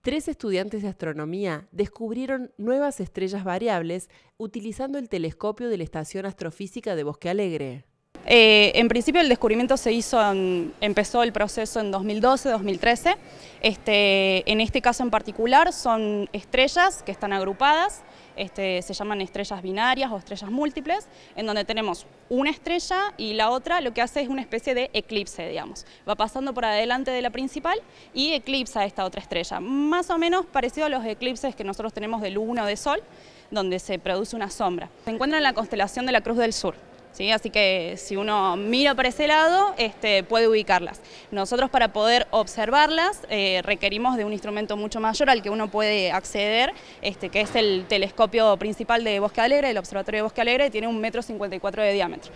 Tres estudiantes de astronomía descubrieron nuevas estrellas variables utilizando el telescopio de la Estación Astrofísica de Bosque Alegre. Eh, en principio el descubrimiento se hizo, empezó el proceso en 2012-2013. Este, en este caso en particular son estrellas que están agrupadas, este, se llaman estrellas binarias o estrellas múltiples, en donde tenemos una estrella y la otra lo que hace es una especie de eclipse, digamos. Va pasando por adelante de la principal y eclipsa esta otra estrella. Más o menos parecido a los eclipses que nosotros tenemos de luna o de sol, donde se produce una sombra. Se encuentra en la constelación de la Cruz del Sur. Así que si uno mira para ese lado, este, puede ubicarlas. Nosotros para poder observarlas eh, requerimos de un instrumento mucho mayor al que uno puede acceder, este, que es el telescopio principal de Bosque Alegre, el Observatorio de Bosque Alegre, y tiene un metro 54 de diámetro.